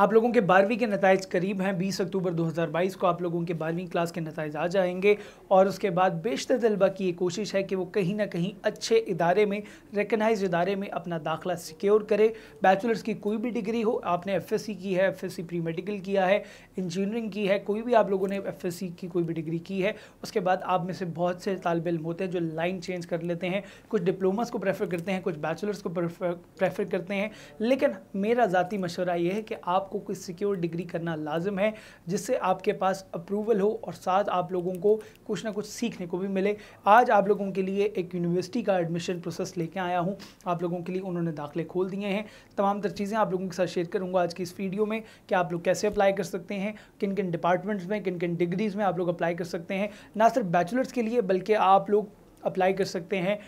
आप लोगों के बारहवीं के नतज करीब हैं 20 अक्टूबर 2022 को आप लोगों के बारहवीं क्लास के नतज आ जाएंगे और उसके बाद बेशतर तलबा की ये कोशिश है कि वो कहीं ना कहीं अच्छे इदारे में रिकगनाइज इदारे में अपना दाखला सिक्योर करें बैचलर्स की कोई भी डिग्री हो आपने एफ की है एफ प्री मेडिकल किया है इंजीनियरिंग की है कोई भी आप लोगों ने एफ की कोई भी डिग्री की है उसके बाद आप में से बहुत से तालब इम होते हैं जो लाइन चेंज कर लेते हैं कुछ डिप्लोमास को प्रेफर करते हैं कुछ बैचलर्स को प्रेफर करते हैं लेकिन मेरा ज़ाती मशवरा ये है कि आप आपको कोई सिक्योर डिग्री करना लाजम है जिससे आपके पास अप्रूवल हो और साथ आप लोगों को कुछ ना कुछ सीखने को भी मिले आज आप लोगों के लिए एक यूनिवर्सिटी का एडमिशन प्रोसेस लेके आया हूँ आप लोगों के लिए उन्होंने दाखिले खोल दिए हैं तमाम तर चीज़ें आप लोगों के साथ शेयर करूँगा आज की इस वीडियो में कि आप लोग कैसे अप्लाई कर सकते हैं किन किन डिपार्टमेंट्स में किन किन डिग्रीज़ में आप लोग अप्लाई कर सकते हैं ना सिर्फ बैचलर्स के लिए बल्कि आप लोग अप्लाई कर सकते हैं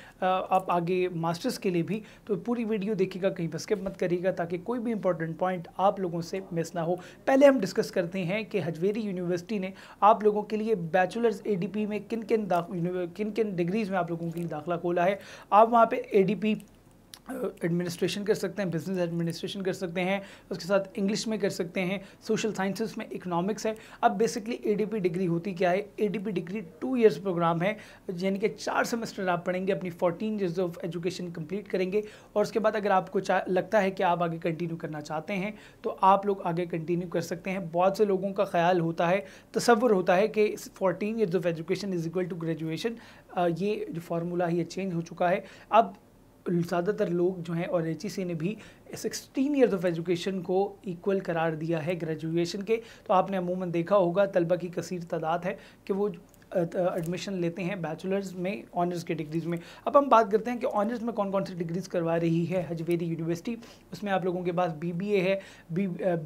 आप आगे मास्टर्स के लिए भी तो पूरी वीडियो देखिएगा कहीं पर स्किप मत करिएगा ताकि कोई भी इंपॉर्टेंट पॉइंट आप लोगों से मिस ना हो पहले हम डिस्कस करते हैं कि हजवेरी यूनिवर्सिटी ने आप लोगों के लिए बैचलर्स ए में किन किन किन किन डिग्रीज़ में आप लोगों के लिए दाखिला खोला है आप वहाँ पर ए एडमिनिस्ट्रेशन कर सकते हैं बिजनेस एडमिनिस्ट्रेशन कर सकते हैं उसके साथ इंग्लिश में कर सकते हैं सोशल साइंसेस में इकोनॉमिक्स है अब बेसिकली एडीपी डिग्री होती क्या है ADP degree two years programme है यानी कि चार सेमेस्टर आप पढ़ेंगे अपनी fourteen years of education complete करेंगे और उसके बाद अगर आपको लगता है कि आप आगे कंटिन्यू करना चाहते हैं तो आप लोग आगे कंटिन्यू कर सकते हैं बहुत से लोगों का ख्याल होता है तस्वर होता है कि fourteen years of education is equal to graduation ये जो फार्मूला है ये चेंज हो चुका है अब ज़्यादातर लोग जो हैं और एच ने भी सिक्सटीन ईयर्स ऑफ एजुकेशन को इक्वल करार दिया है ग्रेजुएशन के तो आपने अमूमन देखा होगा तलबा की कसीर तादाद है कि वो एडमिशन लेते हैं बैचलर्स में ऑनर्स के डिग्रीज़ में अब हम बात करते हैं कि ऑनर्स में कौन कौन सी डिग्रीज़ करवा रही है हजवेरी यूनिवर्सिटी उसमें आप लोगों के पास बीबीए है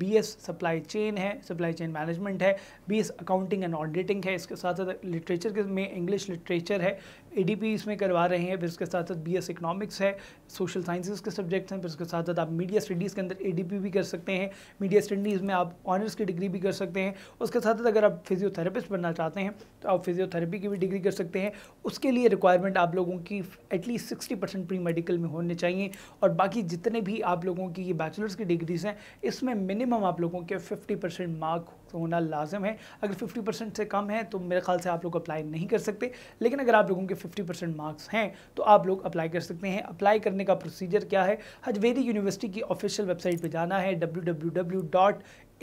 बी एस सप्लाई चेन है सप्लाई चेन मैनेजमेंट है B S accounting and auditing है इसके साथ साथ लिटरेचर के में इंग्लिश लिटरेचर है ए डी पी इसमें करवा रहे हैं फिर उसके साथ साथ बी एस इकनॉमिक्स है सोशल साइंसेज के सब्जेक्ट्स हैं फिर उसके साथ साथ आप मीडिया स्टडीज़ के अंदर ए डी पी भी कर सकते हैं मीडिया स्टडीज़ में आप ऑनर्स की डिग्री भी कर सकते हैं उसके साथ साथ अगर आप फिजियोथेरेपिस्ट बनना चाहते हैं तो आप फिजियोथेरेपी की भी डिग्री कर सकते हैं उसके लिए रिक्वायरमेंट आप लोगों की at least sixty percent pre medical में होने चाहिए और बाकी जितने भी आप लोगों की ये बैचलर्स की डिग्रीज हैं इसमें मिनिमम आप लोगों के फिफ्टी परसेंट मार्क तो होना लाजम है अगर 50 परसेंट से कम है तो मेरे ख्याल से आप लोग अप्लाई नहीं कर सकते लेकिन अगर आप लोगों के 50 परसेंट मार्क्स हैं तो आप लोग अप्लाई कर सकते हैं अप्लाई करने का प्रोसीजर क्या है हजवेरी यूनिवर्सिटी की ऑफिशियल वेबसाइट पर जाना है W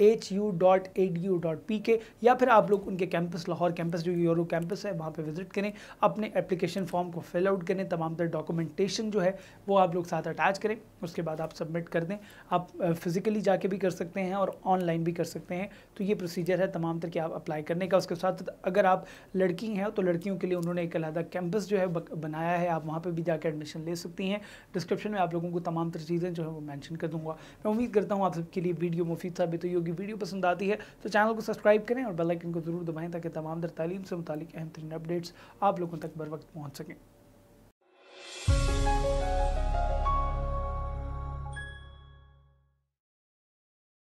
H U dot E D U dot P K या फिर आप लोग उनके कैंपस लाहौर कैंपस जो यूरो कैंपस है वहाँ पे विजिट करें अपने एप्लीकेशन फॉर्म को फिल आउट करें तमाम तरह डॉक्यूमेंटेशन जो है वो आप लोग साथ अटैच करें उसके बाद आप सबमिट कर दें आप फिज़िकली जाके भी कर सकते हैं और ऑनलाइन भी कर सकते हैं तो ये प्रोसीजर है तमाम तरह के आप अप्लाई करने का उसके साथ अगर आप लड़की हैं तो लड़कियों के लिए उन्होंने एक अलहदा कैंपस जो है बनाया है आप वहाँ पर भी जाकर एडमिशन ले सकती हैं डिस्क्रिप्शन में आप लोगों को तमाम तरह चीज़ें जो है वो मैंशन कर दूँगा मैं उम्मीद करता हूँ आप सबके लिए वीडियो मुफीद साबित हुई होगी वीडियो पसंद आती है तो चैनल को सब्सक्राइब करें और बेलाइकन को ज़रूर दबाएँ ताकि तमाम तर तालीम से मुतिक अहम तरीन अपडेट्स आप लोगों तक बर वक्त पहुँच सकें